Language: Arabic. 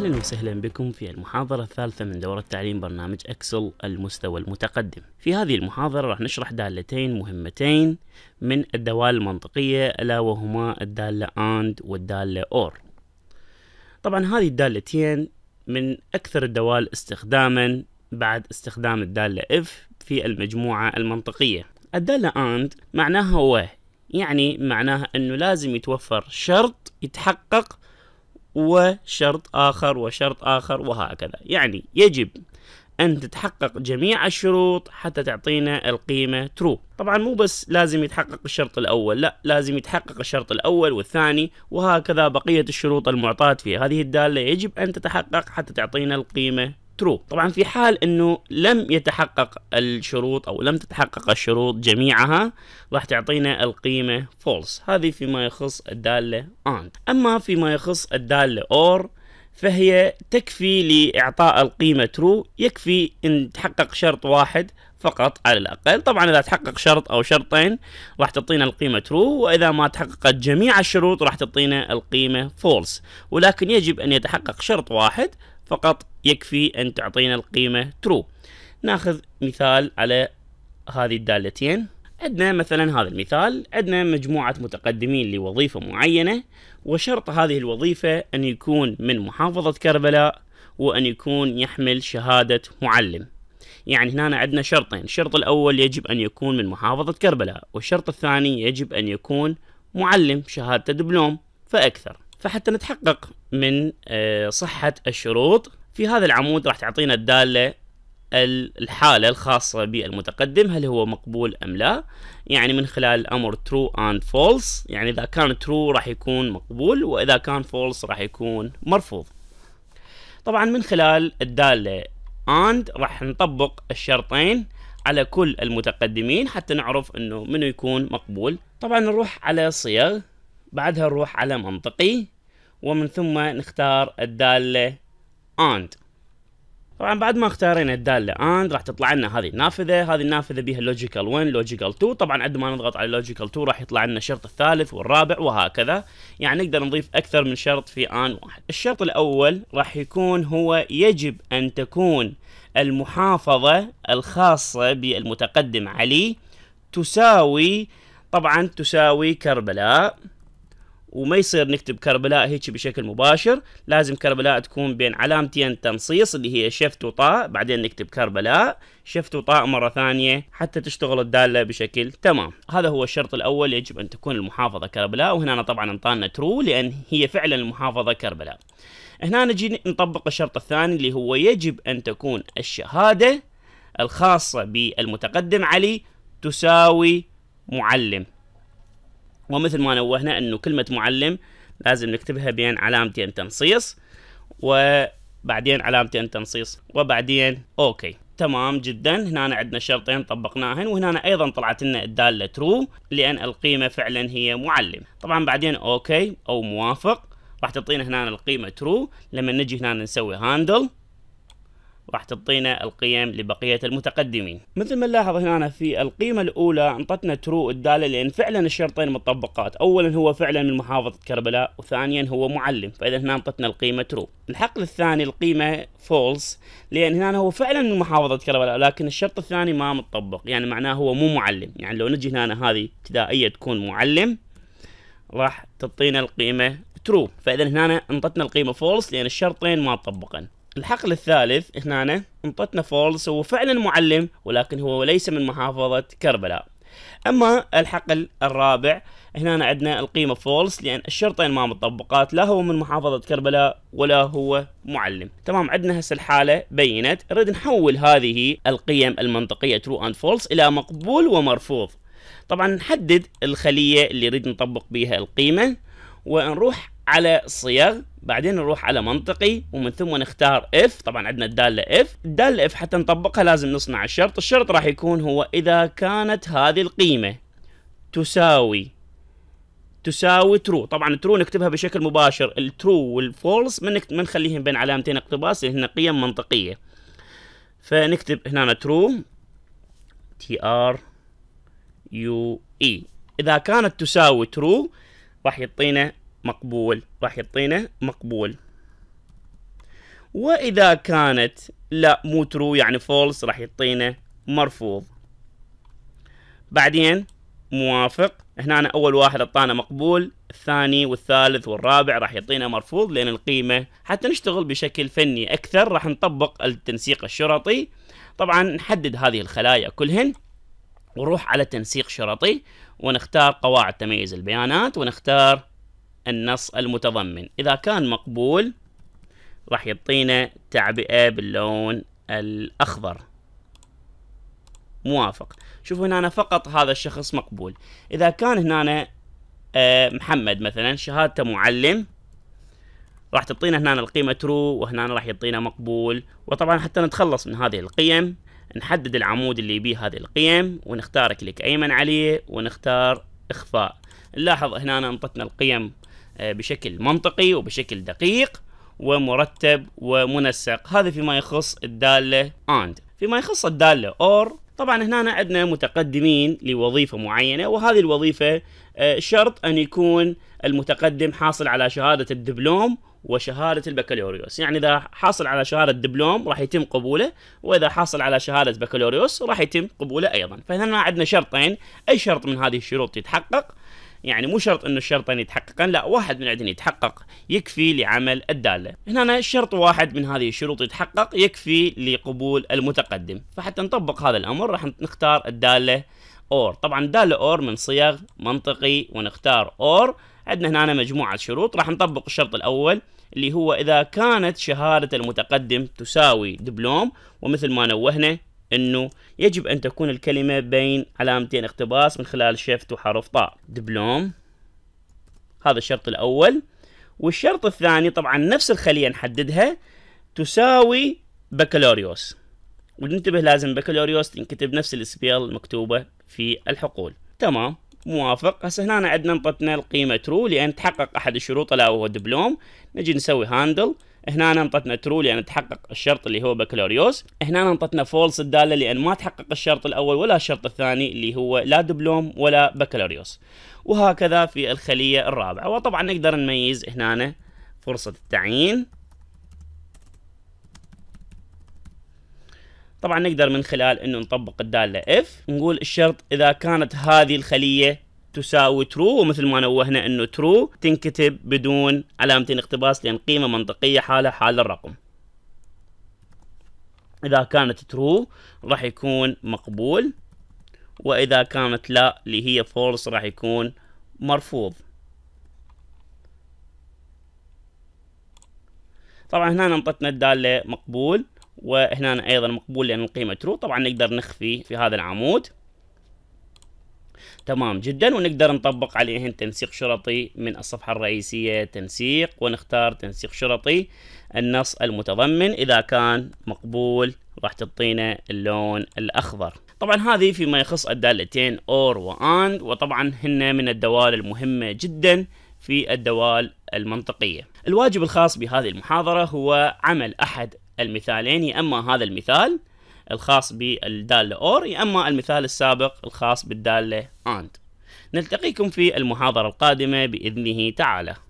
أهلا وسهلا بكم في المحاضرة الثالثة من دورة تعليم برنامج أكسل المستوى المتقدم في هذه المحاضرة راح نشرح دالتين مهمتين من الدوال المنطقية ألا وهما الدالة AND والدالة OR طبعا هذه الدالتين من أكثر الدوال استخداما بعد استخدام الدالة F في المجموعة المنطقية الدالة AND معناها و يعني معناها أنه لازم يتوفر شرط يتحقق وشرط آخر وشرط آخر وهكذا يعني يجب أن تتحقق جميع الشروط حتى تعطينا القيمة true طبعا مو بس لازم يتحقق الشرط الأول لا لازم يتحقق الشرط الأول والثاني وهكذا بقية الشروط المعطاة في هذه الدالة يجب أن تتحقق حتى تعطينا القيمة ترو طبعا في حال انه لم يتحقق الشروط او لم تتحقق الشروط جميعها راح تعطينا القيمة فولس هذه فيما يخص الدالة and اما فيما يخص الدالة or فهي تكفي لإعطاء القيمة ترو يكفي إن تحقق شرط واحد فقط على الأقل طبعا إذا تحقق شرط أو شرطين راح تعطينا القيمة true وإذا ما تحققت جميع الشروط راح تعطينا القيمة false ولكن يجب أن يتحقق شرط واحد فقط يكفي أن تعطينا القيمة true ناخذ مثال على هذه الدالتين عندنا مثلا هذا المثال عندنا مجموعة متقدمين لوظيفة معينة وشرط هذه الوظيفة أن يكون من محافظة كربلاء وأن يكون يحمل شهادة معلم يعني هنا عندنا شرطين الشرط الأول يجب أن يكون من محافظة كربلاء والشرط الثاني يجب أن يكون معلم شهادته دبلوم فأكثر فحتى نتحقق من آه، صحة الشروط في هذا العمود راح تعطينا الدالة الحالة الخاصة بالمتقدم هل هو مقبول أم لا يعني من خلال الأمر true and false يعني إذا كان true راح يكون مقبول وإذا كان false راح يكون مرفوض طبعا من خلال الدالة and راح نطبق الشرطين على كل المتقدمين حتى نعرف انه منو يكون مقبول طبعا نروح على صيغ بعدها نروح على منطقي ومن ثم نختار الدالة AND طبعا بعد ما اختارينا الدالة AND راح تطلع لنا هذه النافذة هذه النافذة بها logical 1 logical 2 طبعا عند ما نضغط على logical 2 راح يطلع لنا الشرط الثالث والرابع وهكذا يعني نقدر نضيف أكثر من شرط في AND واحد الشرط الأول راح يكون هو يجب أن تكون المحافظة الخاصة بالمتقدم علي تساوي طبعا تساوي كربلاء وما يصير نكتب كربلاء هيك بشكل مباشر لازم كربلاء تكون بين علامتين تنصيص اللي هي شفت وطاء بعدين نكتب كربلاء شفت وطاء مرة ثانية حتى تشتغل الدالة بشكل تمام هذا هو الشرط الأول يجب أن تكون المحافظة كربلاء وهنا أنا طبعا انطانا ترو لأن هي فعلا المحافظة كربلاء هنا نجي نطبق الشرط الثاني اللي هو يجب أن تكون الشهادة الخاصة بالمتقدم علي تساوي معلم ومثل ما نوهنا انه كلمة معلم لازم نكتبها بين علامتين تنصيص وبعدين علامتين تنصيص وبعدين اوكي تمام جدا هنا عندنا شرطين طبقناهن وهنا ايضا طلعت لنا الداله ترو لان القيمه فعلا هي معلم طبعا بعدين اوكي او موافق راح تعطينا هنا القيمه ترو لما نجي هنا نسوي هاندل راح تعطينا القيم لبقية المتقدمين مثل ما نلاحظ هنا في القيمة الأولى انطتنا ترو الدالة لأن فعلا الشرطين مطبقات أولا هو فعلا من محافظة كربلاء وثانيا هو معلم فإذا هنا انطتنا القيمة ترو الحقل الثاني القيمة فولس لأن هنا هو فعلا من محافظة كربلاء لكن الشرط الثاني ما متطبق يعني معناه هو مو معلم يعني لو نجي هنا هذه ابتدائية تكون معلم راح تعطينا القيمة ترو فاذا هنا انطتنا القيمه فولس لان الشرطين ما طبقا الحقل الثالث هنا انطتنا فولس هو فعلا معلم ولكن هو ليس من محافظة كربلاء أما الحقل الرابع هنا عندنا القيمة فولس لأن الشرطين ما مطبقات لا هو من محافظة كربلاء ولا هو معلم تمام عندنا هسه الحالة بينت نريد نحول هذه القيم المنطقية ترو أند فولس إلى مقبول ومرفوض طبعا نحدد الخلية اللي نريد نطبق بها القيمة ونروح على صيغ بعدين نروح على منطقي ومن ثم نختار اف طبعا عندنا الدالة اف الدالة اف حتى نطبقها لازم نصنع الشرط الشرط راح يكون هو اذا كانت هذه القيمة تساوي تساوي ترو طبعا ترو نكتبها بشكل مباشر الترو والفولس ما من نخليهم بين علامتين اقتباس لان قيم منطقية فنكتب هنا ترو تي ار يو اي اذا كانت تساوي ترو راح يعطينا مقبول راح يعطينا مقبول واذا كانت لا مو ترو يعني فولس راح يعطينا مرفوض بعدين موافق هنا أنا اول واحد اعطانا مقبول الثاني والثالث والرابع راح يعطينا مرفوض لان القيمه حتى نشتغل بشكل فني اكثر راح نطبق التنسيق الشرطي طبعا نحدد هذه الخلايا كلهن ونروح على تنسيق شرطي ونختار قواعد تميز البيانات ونختار النص المتضمن إذا كان مقبول راح يعطينا تعبئة باللون الأخضر موافق شوفوا هنا أنا فقط هذا الشخص مقبول إذا كان هنا أنا آه، محمد مثلا شهادته معلم راح تعطينا هنا القيمة ترو وهنا راح يعطينا مقبول وطبعا حتى نتخلص من هذه القيم نحدد العمود اللي يبيه هذه القيم ونختار كليك أيمن عليه ونختار إخفاء نلاحظ هنا انطتنا القيم آه، بشكل منطقي وبشكل دقيق ومرتب ومنسق هذا فيما يخص الدالة and فيما يخص الدالة or طبعا هنا عندنا متقدمين لوظيفة معينة وهذه الوظيفة آه، شرط أن يكون المتقدم حاصل على شهادة الدبلوم وشهادة البكالوريوس يعني إذا حاصل على شهادة دبلوم راح يتم قبوله وإذا حاصل على شهادة بكالوريوس راح يتم قبوله أيضا فهنا عندنا شرطين أي شرط من هذه الشروط يتحقق يعني مو شرط انه الشرطين يتحققان لا واحد من عندهن يتحقق يكفي لعمل الداله هنا شرط واحد من هذه الشروط يتحقق يكفي لقبول المتقدم فحتى نطبق هذا الامر راح نختار الداله اور طبعا الداله اور من صيغ منطقي ونختار اور عندنا هنا مجموعه شروط راح نطبق الشرط الاول اللي هو اذا كانت شهاده المتقدم تساوي دبلوم ومثل ما نوهنا انه يجب ان تكون الكلمة بين علامتين اقتباس من خلال شفت وحرف طاء دبلوم هذا الشرط الاول والشرط الثاني طبعا نفس الخلية نحددها تساوي بكالوريوس وننتبه لازم بكالوريوس تنكتب نفس السبيل المكتوبة في الحقول تمام موافق هسه هنا عندنا انطتنا القيمة ترو لأن تحقق أحد الشروط الا وهو دبلوم نجي نسوي هاندل هنا انطتنا ترو لان يعني تحقق الشرط اللي هو بكالوريوس هنا انطتنا فولس الداله لان ما تحقق الشرط الاول ولا الشرط الثاني اللي هو لا دبلوم ولا بكالوريوس وهكذا في الخليه الرابعه وطبعا نقدر نميز هنا فرصه التعيين طبعا نقدر من خلال انه نطبق الداله اف نقول الشرط اذا كانت هذه الخليه تساوي ترو ومثل ما نوهنا انه ترو تنكتب بدون علامتين اقتباس لان قيمه منطقيه حالها حال الرقم اذا كانت ترو راح يكون مقبول واذا كانت لا اللي هي فولس راح يكون مرفوض طبعا هنا انطتنا الداله مقبول وهنا ايضا مقبول لان القيمه ترو طبعا نقدر نخفي في هذا العمود تمام جدا ونقدر نطبق عليهن تنسيق شرطي من الصفحة الرئيسية تنسيق ونختار تنسيق شرطي النص المتضمن إذا كان مقبول راح تعطينا اللون الأخضر طبعا هذه فيما يخص الدالتين اور واند وطبعا هن من الدوال المهمه جدا في الدوال المنطقيه. الواجب الخاص بهذه المحاضره هو عمل احد المثالين يا اما هذا المثال الخاص بالدالة or يا اما المثال السابق الخاص بالدالة and نلتقيكم في المحاضرة القادمة بإذنه تعالى